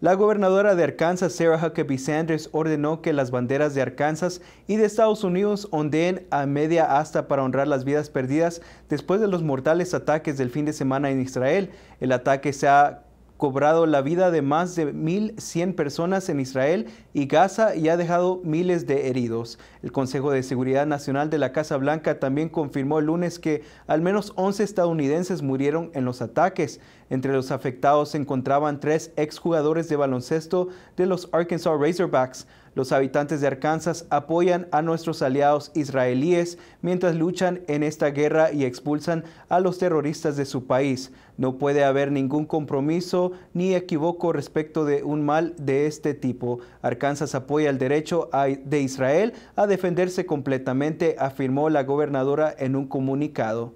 La gobernadora de Arkansas, Sarah Huckabee Sanders, ordenó que las banderas de Arkansas y de Estados Unidos ondeen a media asta para honrar las vidas perdidas después de los mortales ataques del fin de semana en Israel. El ataque se ha cobrado la vida de más de 1.100 personas en Israel y Gaza y ha dejado miles de heridos. El Consejo de Seguridad Nacional de la Casa Blanca también confirmó el lunes que al menos 11 estadounidenses murieron en los ataques. Entre los afectados se encontraban tres exjugadores de baloncesto de los Arkansas Razorbacks. Los habitantes de Arkansas apoyan a nuestros aliados israelíes mientras luchan en esta guerra y expulsan a los terroristas de su país. No puede haber ningún compromiso ni equivoco respecto de un mal de este tipo. Arkansas apoya el derecho de Israel a defenderse completamente, afirmó la gobernadora en un comunicado.